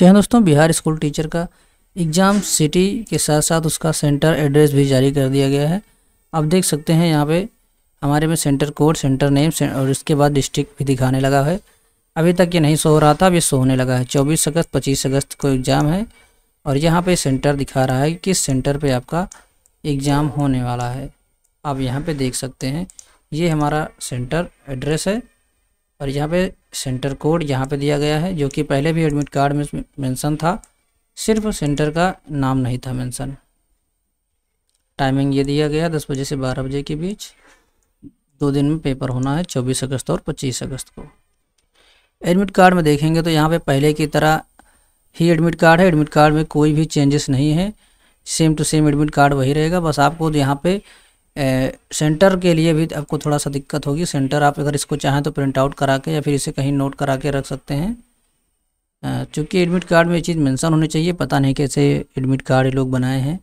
जी हाँ दोस्तों Bihar school teacher का एग्ज़ाम सिटी के साथ साथ उसका सेंटर एड्रेस भी जारी कर दिया गया है आप देख सकते हैं यहाँ पे हमारे में सेंटर कोड सेंटर नेम से, और इसके बाद डिस्ट्रिक्ट भी दिखाने लगा है अभी तक ये नहीं सो रहा था अब ये सो होने लगा है चौबीस अगस्त पच्चीस अगस्त को एग्ज़ाम है और यहाँ पर सेंटर दिखा रहा है कि किस सेंटर पर आपका एग्ज़ाम होने वाला है आप यहाँ पर देख सकते हैं ये हमारा सेंटर एड्रेस है और यहाँ पे सेंटर कोड यहाँ पे दिया गया है जो कि पहले भी एडमिट कार्ड में मेंशन था सिर्फ सेंटर का नाम नहीं था मेंशन टाइमिंग ये दिया गया दस बजे से बारह बजे के बीच दो दिन में पेपर होना है चौबीस अगस्त और पच्चीस अगस्त को एडमिट कार्ड में देखेंगे तो यहाँ पर पहले की तरह ही एडमिट कार्ड है एडमिट कार्ड में कोई भी चेंजेस नहीं है same to same admit card वही रहेगा बस आपको यहाँ पे ए, सेंटर के लिए भी आपको थोड़ा सा दिक्कत होगी सेंटर आप अगर इसको चाहें तो प्रिंट आउट करा के या फिर इसे कहीं नोट करा के रख सकते हैं चूँकि एडमिट कार्ड में ये चीज़ मेंशन होनी चाहिए पता नहीं कैसे एडमिट कार्ड लोग बनाए हैं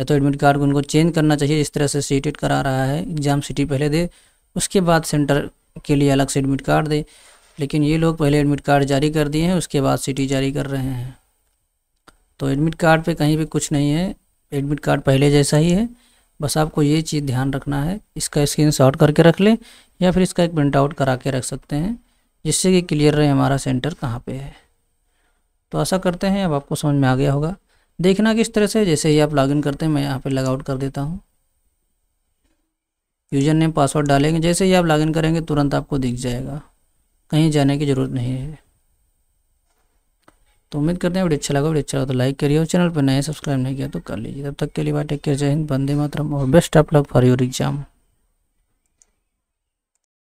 या तो एडमिट कार्ड को उनको चेंज करना चाहिए इस तरह से सीटेड e करा रहा है एग्ज़ाम सिटी e पहले दे उसके बाद सेंटर के लिए अलग से एडमिट कार्ड दे लेकिन ये लोग पहले एडमिट कार्ड जारी कर दिए हैं उसके बाद सिटी e जारी कर रहे हैं तो एडमिट कार्ड पे कहीं भी कुछ नहीं है एडमिट कार्ड पहले जैसा ही है बस आपको ये चीज़ ध्यान रखना है इसका स्क्रीन शॉट करके रख लें या फिर इसका एक प्रिंट आउट करा के रख सकते हैं जिससे कि क्लियर रहे हमारा सेंटर कहाँ पे है तो ऐसा करते हैं अब आपको समझ में आ गया होगा देखना किस तरह से जैसे ही आप लॉगिन करते हैं मैं यहाँ पे लॉग आउट कर देता हूँ यूजर नेम पासवर्ड डालेंगे जैसे ही आप लॉगिन करेंगे तुरंत आपको दिख जाएगा कहीं जाने की ज़रूरत नहीं है तो उम्मीद करते हैं वीडियो अच्छा लगा वीडियो अच्छा लगा तो लाइक करिए और चैनल पर नए सब्सक्राइब नहीं किया तो कर लीजिए तब तक के लिए बात टेक केयर जय हिंद बंदे मातरम और best of luck for your exam